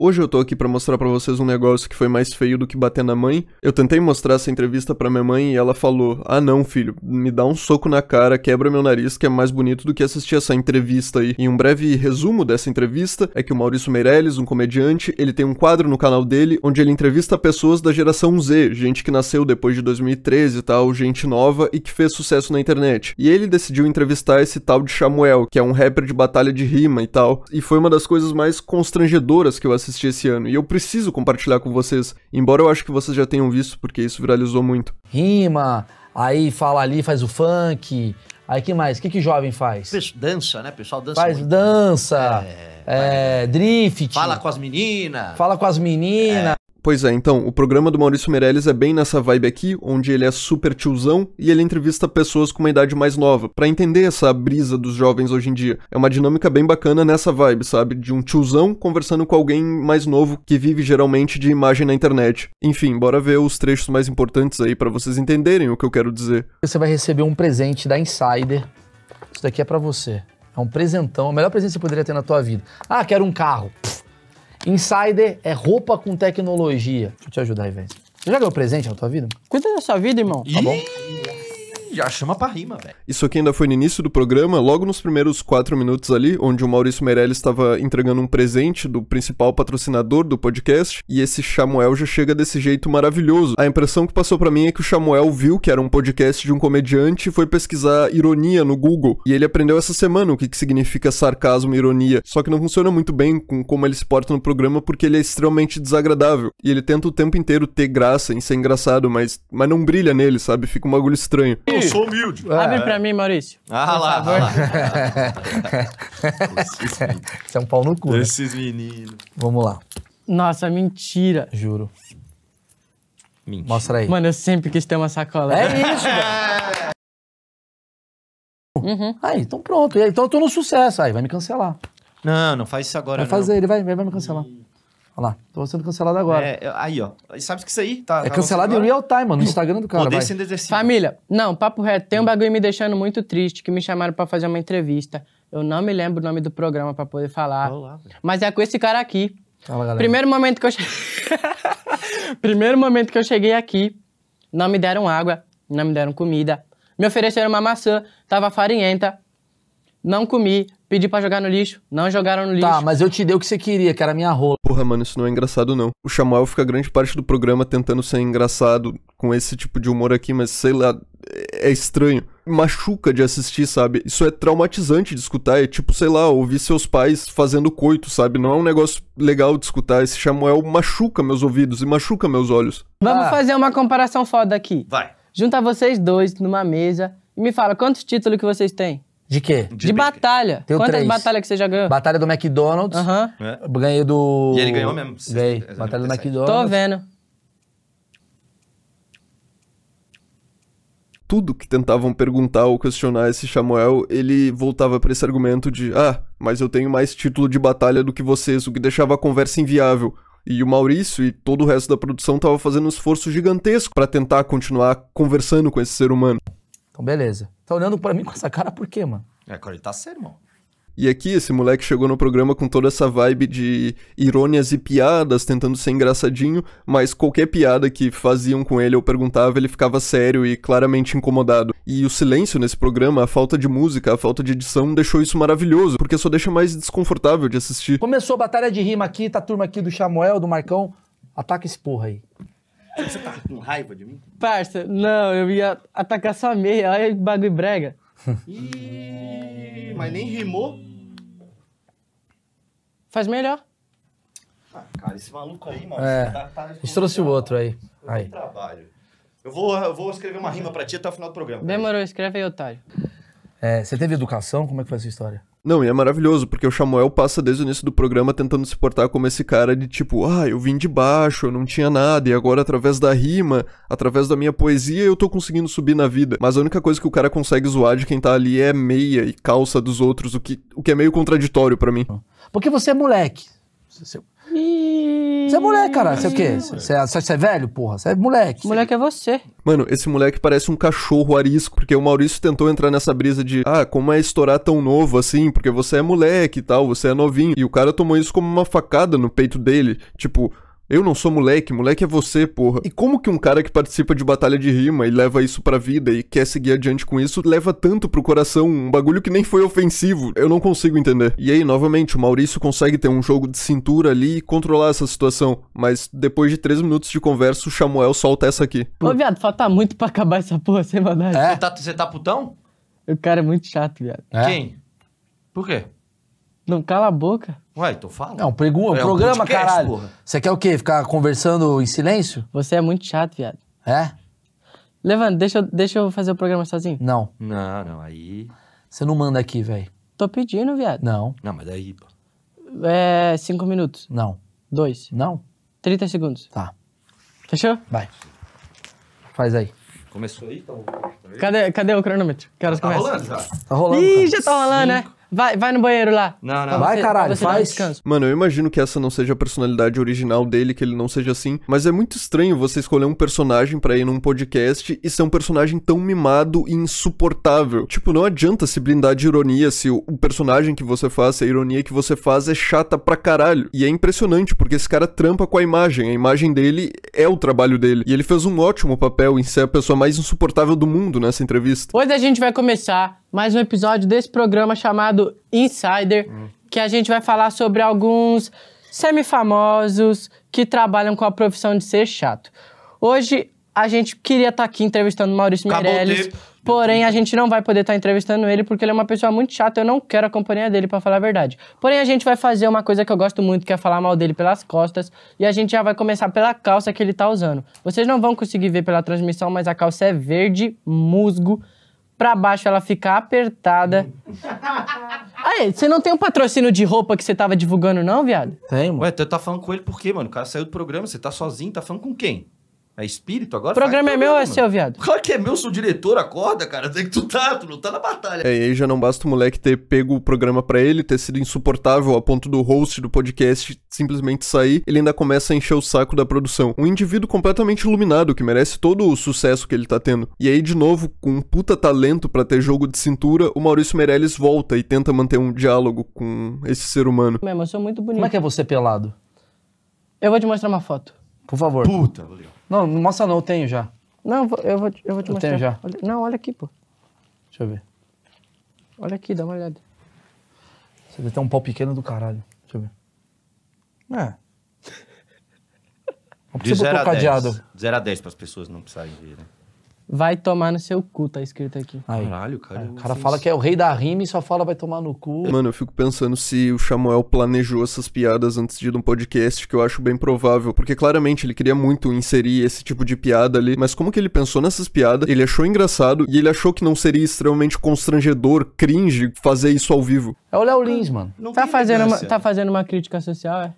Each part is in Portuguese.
Hoje eu tô aqui para mostrar para vocês um negócio que foi mais feio do que bater na mãe. Eu tentei mostrar essa entrevista para minha mãe e ela falou: "Ah não, filho, me dá um soco na cara, quebra meu nariz, que é mais bonito do que assistir essa entrevista aí". E um breve resumo dessa entrevista é que o Maurício Meirelles, um comediante, ele tem um quadro no canal dele onde ele entrevista pessoas da geração Z, gente que nasceu depois de 2013 e tal, gente nova e que fez sucesso na internet. E ele decidiu entrevistar esse tal de Samuel, que é um rapper de batalha de rima e tal, e foi uma das coisas mais constrangedoras que eu assisti assisti esse ano e eu preciso compartilhar com vocês, embora eu acho que vocês já tenham visto porque isso viralizou muito. Rima, aí fala ali, faz o funk. Aí que mais? O que, que jovem faz? Dança, né? pessoal dança. Faz muito. dança, é, é, vai... Né? drift. Fala com as meninas. Fala com as meninas. É. Pois é, então, o programa do Maurício Meirelles é bem nessa vibe aqui, onde ele é super tiozão e ele entrevista pessoas com uma idade mais nova, para entender essa brisa dos jovens hoje em dia. É uma dinâmica bem bacana nessa vibe, sabe? De um tiozão conversando com alguém mais novo que vive geralmente de imagem na internet. Enfim, bora ver os trechos mais importantes aí para vocês entenderem o que eu quero dizer. Você vai receber um presente da Insider. Isso daqui é para você. É um presentão, o melhor presente que você poderia ter na tua vida. Ah, quero um carro. Pff Insider é roupa com tecnologia. Deixa eu te ajudar aí, velho. Você já ganhou presente na tua vida? Cuida da sua vida, irmão. Tá bom? já chama pra rima, velho. Isso aqui ainda foi no início do programa, logo nos primeiros quatro minutos ali, onde o Maurício Meirelles estava entregando um presente do principal patrocinador do podcast, e esse Chamuel já chega desse jeito maravilhoso. A impressão que passou para mim é que o Chamuel viu que era um podcast de um comediante e foi pesquisar ironia no Google. E ele aprendeu essa semana o que, que significa sarcasmo e ironia. Só que não funciona muito bem com como ele se porta no programa, porque ele é extremamente desagradável. E ele tenta o tempo inteiro ter graça em ser engraçado, mas, mas não brilha nele, sabe? Fica um bagulho estranho. Eu sou humilde. É. Abre pra mim, Maurício. Ah lá, ah lá. Isso é um pau no cu. Né? Esses né? meninos. Vamos lá. Nossa, mentira. Juro. Mentira. Mostra aí. Mano, eu sempre quis ter uma sacola. É isso, velho. Uhum. Aí, então pronto. Então eu tô no sucesso. Aí, vai me cancelar. Não, não faz isso agora. Vai fazer, ele vai, vai me cancelar. Olha lá, tô sendo cancelado agora. É, aí, ó. Sabe o que isso aí tá. É tá cancelado em real time, mano, no Instagram do cara. Poder sendo exercido. Família, não, papo reto. Tem um bagulho me deixando muito triste que me chamaram para fazer uma entrevista. Eu não me lembro o nome do programa para poder falar. Olá, mas é com esse cara aqui. Primeiro momento que eu cheguei. Primeiro momento que eu cheguei aqui, não me deram água, não me deram comida. Me ofereceram uma maçã, tava farinhenta. Não comi, Pedi pra jogar no lixo, não jogaram no tá, lixo. Tá, mas eu te dei o que você queria, que era minha rola. Porra, mano, isso não é engraçado, não. O Chamuel fica grande parte do programa tentando ser engraçado com esse tipo de humor aqui, mas sei lá, é estranho. Machuca de assistir, sabe? Isso é traumatizante de escutar. É tipo, sei lá, ouvir seus pais fazendo coito, sabe? Não é um negócio legal de escutar. Esse Chamuel machuca meus ouvidos e machuca meus olhos. Vamos ah. fazer uma comparação foda aqui. Vai. Junta vocês dois numa mesa e me fala quantos títulos que vocês têm. De quê? De, De batalha. Tenho Quantas três. batalhas que você já ganhou? Batalha do McDonald's. Aham. É. Ganhei do. E ele ganhou mesmo? Ganhei. Batalha do McDonald's. Tô vendo. tudo que tentavam perguntar ou questionar esse Samuel, ele voltava para esse argumento de: ah, mas eu tenho mais título de batalha do que vocês, o que deixava a conversa inviável. E o Maurício e todo o resto da produção tava fazendo um esforço gigantesco para tentar continuar conversando com esse ser humano. Então, beleza. Tá olhando para mim com essa cara por quê, mano? É, cara, ele tá sério, irmão. E aqui, esse moleque chegou no programa com toda essa vibe de irônias e piadas, tentando ser engraçadinho, mas qualquer piada que faziam com ele ou perguntava, ele ficava sério e claramente incomodado. E o silêncio nesse programa, a falta de música, a falta de edição, deixou isso maravilhoso, porque só deixa mais desconfortável de assistir. Começou a batalha de rima aqui, tá a turma aqui do Samuel, do Marcão. Ataca esse porra aí. Você tá com raiva de mim? Parça, não, eu ia atacar sua meia, olha que bagulho brega. Ih, mas nem rimou. Faz melhor. Ah, cara, esse maluco aí, mano. É. Tá, tá, a gente trouxe o outro aí. aí. trabalho. Eu vou, eu vou escrever uma rima pra ti até o final do programa. Demorou, escreve aí, otário. É, você teve educação? Como é que foi a sua história? Não, e é maravilhoso, porque o Samuel passa desde o início do programa tentando se portar como esse cara de tipo, ah, eu vim de baixo, eu não tinha nada, e agora através da rima, através da minha poesia, eu tô conseguindo subir na vida. Mas a única coisa que o cara consegue zoar de quem tá ali é meia e calça dos outros, o que, o que é meio contraditório para mim. Porque você é moleque. Você, você é moleque, cara. Você é o quê? Você é, é velho, porra? Você é moleque. Moleque é você. Mano, esse moleque parece um cachorro arisco, porque o Maurício tentou entrar nessa brisa de, ah, como é estourar tão novo assim, porque você é moleque e tal, você é novinho. E o cara tomou isso como uma facada no peito dele. Tipo, eu não sou moleque, moleque é você, porra. E como que um cara que participa de batalha de rima e leva isso pra vida e quer seguir adiante com isso, leva tanto pro coração um bagulho que nem foi ofensivo? Eu não consigo entender. E aí, novamente, o Maurício consegue ter um jogo de cintura ali e controlar essa situação. Mas depois de três minutos de conversa, o Samuel solta essa aqui. Ô, viado, falta muito pra acabar essa porra sem maldade. É? Você tá, você tá putão? O cara é muito chato, viado. É? Quem? Por quê? Não, cala a boca. Ué, então fala. Não, pergunta, é um programa, podcast, caralho. porra. Você quer o quê? Ficar conversando em silêncio? Você é muito chato, viado. É? Levando, deixa, eu- deixa eu fazer o programa sozinho. Não. Não, não, aí. Você não manda aqui, velho. Tô pedindo, viado. Não, Não, mas daí. É. Cinco minutos. não, Dois. não. trinta segundos. Tá, Fechou? vai. Faz aí. Começou aí, então. Cadê, cadê o cronômetro? Que horas Tá começa? rolando, já. Tá rolando. Ih, cara. já tá rolando, né? Vai, vai no banheiro lá. Não, não. Vai, você, tá caralho, tá faz. descanso. Mano, eu imagino que essa não seja a personalidade original dele, que ele não seja assim. Mas é muito estranho você escolher um personagem para ir num podcast e ser um personagem tão mimado e insuportável. Tipo, não adianta se blindar de ironia se o, o personagem que você faz, a ironia que você faz é chata pra caralho. E é impressionante, porque esse cara trampa com a imagem. A imagem dele é o trabalho dele. E ele fez um ótimo papel em ser a pessoa mais insuportável do mundo nessa entrevista. Hoje a gente vai começar mais um episódio desse programa chamado Insider, hum. que a gente vai falar sobre alguns semifamosos que trabalham com a profissão de ser chato. Hoje a gente queria estar tá aqui entrevistando Maurício Acabou Meirelles. Porém, a gente não vai poder estar tá entrevistando ele porque ele é uma pessoa muito chata. Eu não quero a companhia dele, para falar a verdade. Porém, a gente vai fazer uma coisa que eu gosto muito, que é falar mal dele pelas costas. E a gente já vai começar pela calça que ele tá usando. Vocês não vão conseguir ver pela transmissão, mas a calça é verde musgo pra baixo ela ficar apertada. Aí, você não tem um patrocínio de roupa que você tava divulgando, não, viado? Tem, mano. Ué, tu tá falando com ele por quê, mano? O cara saiu do programa, você tá sozinho, tá falando com quem? É espírito agora? O programa é meu ou é seu, viado? Claro que é meu, sou diretor, acorda, cara. Tem que tu tá, tu não tá na batalha. É, e aí já não basta o moleque ter pego o programa para ele, ter sido insuportável a ponto do host do podcast simplesmente sair, ele ainda começa a encher o saco da produção. Um indivíduo completamente iluminado, que merece todo o sucesso que ele tá tendo. E aí, de novo, com um puta talento para ter jogo de cintura, o Maurício Meirelles volta e tenta manter um diálogo com esse ser humano. Mesmo, eu sou muito bonito. Como é que é você pelado? Eu vou te mostrar uma foto. Por favor. Puta, valeu. Não, não mostra não, eu tenho já. Não, eu vou, eu vou, te, eu mostrar. Eu tenho já. Olha, não, olha aqui, pô. Deixa eu ver. Olha aqui, dá uma olhada. Você deve ter um pau pequeno do caralho. Deixa eu ver. É. De 0 a 10. De 0 a 10 para as pessoas não precisarem ver, né? Vai tomar no seu cu, tá escrito aqui. Aí. Caralho, cara. O cara fala que é o rei da rima e só fala vai tomar no cu. Mano, eu fico pensando se o Samuel planejou essas piadas antes de ir num podcast, que eu acho bem provável. Porque claramente ele queria muito inserir esse tipo de piada ali. Mas como que ele pensou nessas piadas? Ele achou engraçado e ele achou que não seria extremamente constrangedor, cringe, fazer isso ao vivo. É o Léo Lins, mano. Tá não tá fazendo, uma, tá fazendo uma crítica social, é?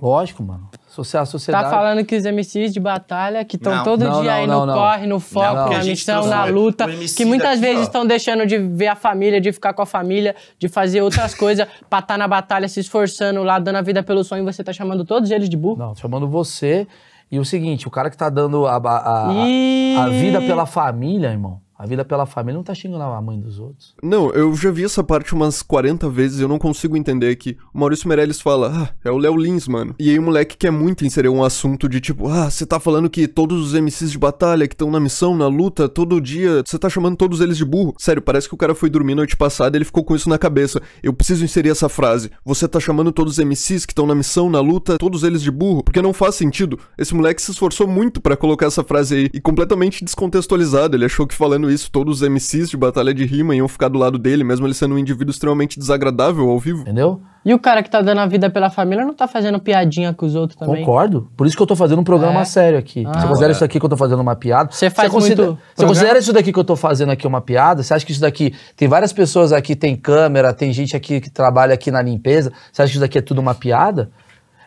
Lógico, mano. A tá sociedade. Tá falando que os MCs de batalha, que estão todo não, dia não, aí no não, corre, no foco, na missão, na luta, que muitas vezes estão deixando de ver a família, de ficar com a família, de fazer outras coisas, pra estar tá na batalha, se esforçando lá, dando a vida pelo sonho, você tá chamando todos eles de burro? Não, chamando você. E o seguinte, o cara que tá dando a, a, e... a vida pela família, irmão, a vida pela família não tá xingando a mãe dos outros. Não, eu já vi essa parte umas 40 vezes e eu não consigo entender que o Maurício Meirelles fala, ah, é o Léo Lins, mano. E aí o moleque quer muito inserir um assunto de tipo, ah, você tá falando que todos os MCs de batalha que estão na missão, na luta, todo dia, você tá chamando todos eles de burro. Sério, parece que o cara foi dormir noite passada e ele ficou com isso na cabeça. Eu preciso inserir essa frase. Você tá chamando todos os MCs que estão na missão, na luta, todos eles de burro, porque não faz sentido. Esse moleque se esforçou muito para colocar essa frase aí e completamente descontextualizado. Ele achou que falando fazendo isso, todos os MCs de batalha de rima iam ficar do lado dele, mesmo ele sendo um indivíduo extremamente desagradável ao vivo. Entendeu? E o cara que tá dando a vida pela família não tá fazendo piadinha com os outros também. Concordo. Por isso que eu tô fazendo um programa é. sério aqui. Ah. Você considera isso aqui que eu tô fazendo uma piada? Você faz você considera, muito Você programa? considera isso daqui que eu tô fazendo aqui uma piada? Você acha que isso daqui... Tem várias pessoas aqui, tem câmera, tem gente aqui que trabalha aqui na limpeza. Você acha que isso daqui é tudo uma piada?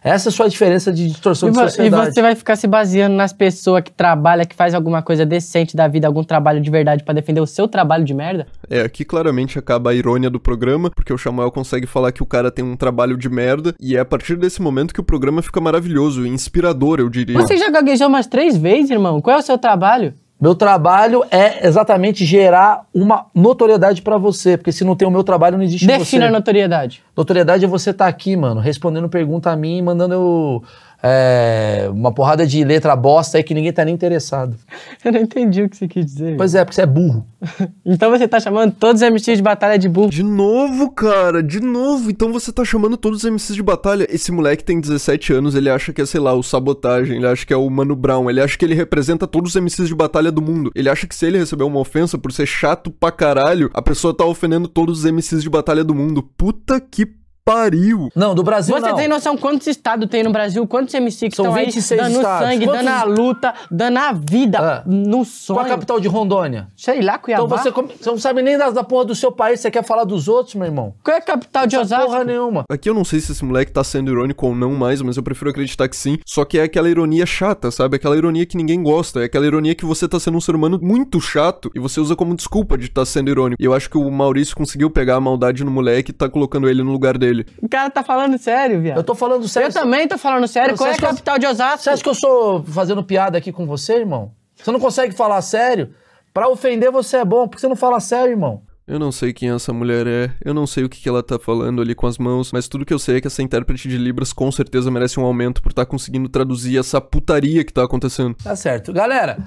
Essa é a sua diferença de distorção e, de sociedade. E você vai ficar se baseando nas pessoas que trabalham, que faz alguma coisa decente da vida, algum trabalho de verdade para defender o seu trabalho de merda? É, aqui claramente acaba a irônia do programa, porque o Samuel consegue falar que o cara tem um trabalho de merda, e é a partir desse momento que o programa fica maravilhoso, inspirador, eu diria. Você já gaguejou umas três vezes, irmão? Qual é o seu trabalho? Meu trabalho é exatamente gerar uma notoriedade para você, porque se não tem o meu trabalho, não existe Defina você. Defina notoriedade. Notoriedade é você estar tá aqui, mano, respondendo pergunta a mim, mandando é, uma porrada de letra bosta aí que ninguém tá nem interessado. Eu não entendi o que você quis dizer. Pois é, porque você é burro. então você tá chamando todos os MCs de batalha de burro. De novo, cara, de novo. Então você tá chamando todos os MCs de batalha. Esse moleque tem 17 anos, ele acha que é, sei lá, o sabotagem, ele acha que é o Mano Brown, ele acha que ele representa todos os MCs de batalha do mundo. Ele acha que se ele receber uma ofensa por ser chato pra caralho, a pessoa tá ofendendo todos os MCs de batalha do mundo. Puta que pariu. Não, do Brasil Você não. tem noção quantos estados tem no Brasil? Quantos MC que São estão aí dando estados. sangue, quantos... dando a luta, dando a vida ah. no sonho? Qual a capital de Rondônia? Sei lá, Cuiabá. Então você, come... você não sabe nem das da porra do seu país, você quer falar dos outros, meu irmão? Qual é a capital de Osasco? porra nenhuma. Aqui eu não sei se esse moleque tá sendo irônico ou não mais, mas eu prefiro acreditar que sim. Só que é aquela ironia chata, sabe? Aquela ironia que ninguém gosta. É aquela ironia que você tá sendo um ser humano muito chato e você usa como desculpa de estar tá sendo irônico. E eu acho que o Maurício conseguiu pegar a maldade no moleque e tá colocando ele no lugar dele. O cara tá falando sério, viado. Eu tô falando sério. Eu também tô falando sério. Qual é a capital de Osasco? Você acha que eu sou fazendo piada aqui com você, irmão? Você não consegue falar sério? Pra ofender você é bom, porque você não fala sério, irmão. Eu não sei quem essa mulher é, eu não sei o que, ela tá falando ali com as mãos, mas tudo que eu sei é que essa intérprete de Libras com certeza merece um aumento por estar tá conseguindo traduzir essa putaria que tá acontecendo. Tá certo. Galera,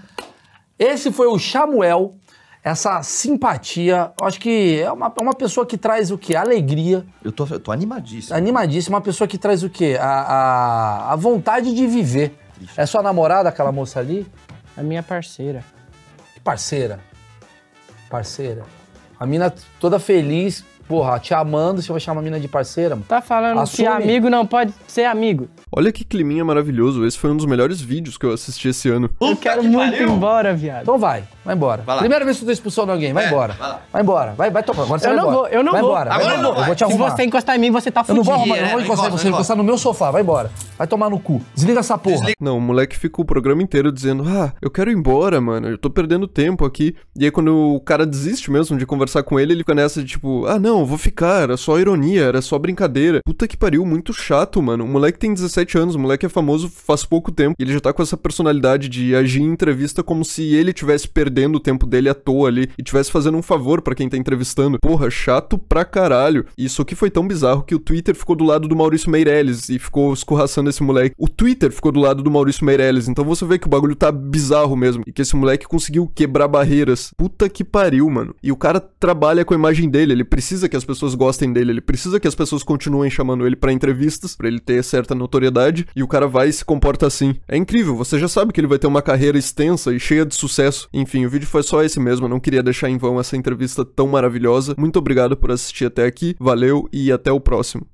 esse foi o Samuel essa simpatia. Eu acho que é uma, é uma pessoa que traz o quê? Alegria. Eu tô, eu tô animadíssimo. Animadíssimo. Uma pessoa que traz o quê? A, a, a vontade de viver. Isso. É sua namorada, aquela moça ali? É minha parceira. Que parceira? Parceira. A mina toda feliz, porra, te amando, você vai chamar a mina de parceira, mano. Tá falando Assume. que amigo não pode ser amigo. Olha que climinha maravilhoso. Esse foi um dos melhores vídeos que eu assisti esse ano. eu quero que muito ir embora, viado. Então vai, vai embora. Vai Primeira vez que tu expulsou de alguém, vai é, embora. Vai, vai, embora, vai, vai tomar Agora você eu vai não embora. vou, eu não vai vou. Embora. Agora vai embora. eu vou. te arrumar. Se você encostar em mim, você tá fudido. Eu não vou arrumar, eu não vou encostar em você, vou encostar no meu sofá, vai embora. Vai tomar no cu. Desliga essa porra. Desliga. Não, o moleque ficou o programa inteiro dizendo: Ah, eu quero ir embora, mano. Eu tô perdendo tempo aqui. E aí, quando o cara desiste mesmo de conversar com ele, ele fica nessa de tipo: Ah, não, não, vou ficar, era só ironia, era só brincadeira. Puta que pariu, muito chato, mano. O moleque tem 17 anos, o moleque é famoso faz pouco tempo. E ele já tá com essa personalidade de agir em entrevista como se ele tivesse perdendo o tempo dele à toa ali e tivesse fazendo um favor para quem tá entrevistando. Porra, chato pra caralho. E isso aqui foi tão bizarro que o Twitter ficou do lado do Maurício Meirelles e ficou escorraçando esse moleque. O Twitter ficou do lado do Maurício Meirelles, então você vê que o bagulho tá bizarro mesmo e que esse moleque conseguiu quebrar barreiras. Puta que pariu, mano. E o cara trabalha com a imagem dele, ele precisa que as pessoas gostem dele, ele precisa que as pessoas continuem chamando ele para entrevistas, para ele ter certa notoriedade, e o cara vai e se comporta assim. É incrível, você já sabe que ele vai ter uma carreira extensa e cheia de sucesso. Enfim, o vídeo foi só esse mesmo, eu não queria deixar em vão essa entrevista tão maravilhosa. Muito obrigado por assistir até aqui, valeu e até o próximo.